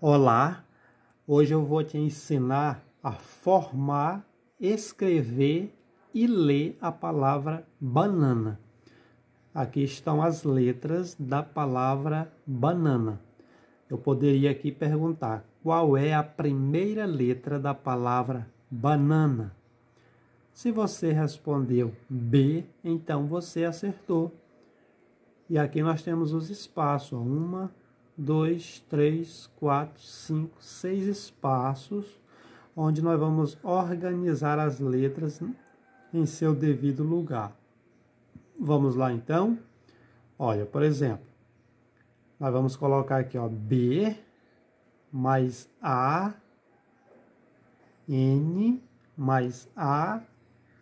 Olá, hoje eu vou te ensinar a formar, escrever e ler a palavra banana. Aqui estão as letras da palavra banana. Eu poderia aqui perguntar qual é a primeira letra da palavra banana. Se você respondeu B, então você acertou. E aqui nós temos os espaços: uma, dois, três, quatro, cinco, seis espaços, onde nós vamos organizar as letras em seu devido lugar. Vamos lá então? Olha, por exemplo, nós vamos colocar aqui ó, B mais A, N mais A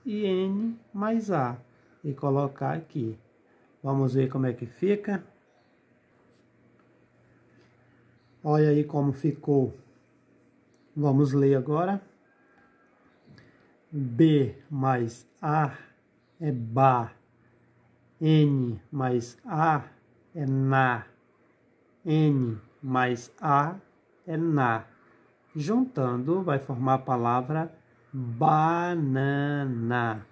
e N mais A. E colocar aqui. Vamos ver como é que fica. Olha aí como ficou. Vamos ler agora. B mais A é Ba. N mais A é Na. N mais A é Na. Juntando, vai formar a palavra banana.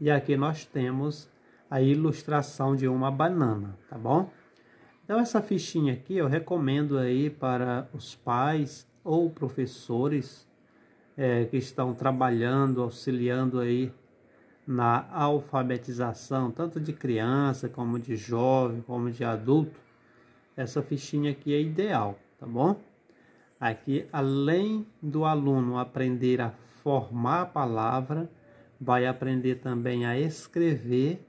E aqui nós temos a ilustração de uma banana, tá bom? Então essa fichinha aqui eu recomendo aí para os pais ou professores é, que estão trabalhando, auxiliando aí na alfabetização, tanto de criança como de jovem, como de adulto. Essa fichinha aqui é ideal, tá bom? Aqui, além do aluno aprender a formar a palavra, vai aprender também a escrever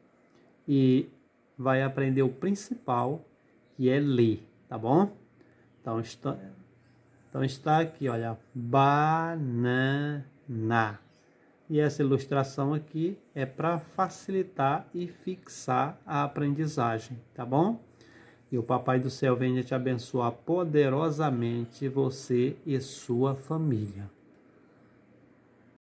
e vai aprender o principal, que é ler, tá bom? Então está, então está aqui, olha, banana. E essa ilustração aqui é para facilitar e fixar a aprendizagem, tá bom? E o Papai do Céu venha te abençoar poderosamente, você e sua família.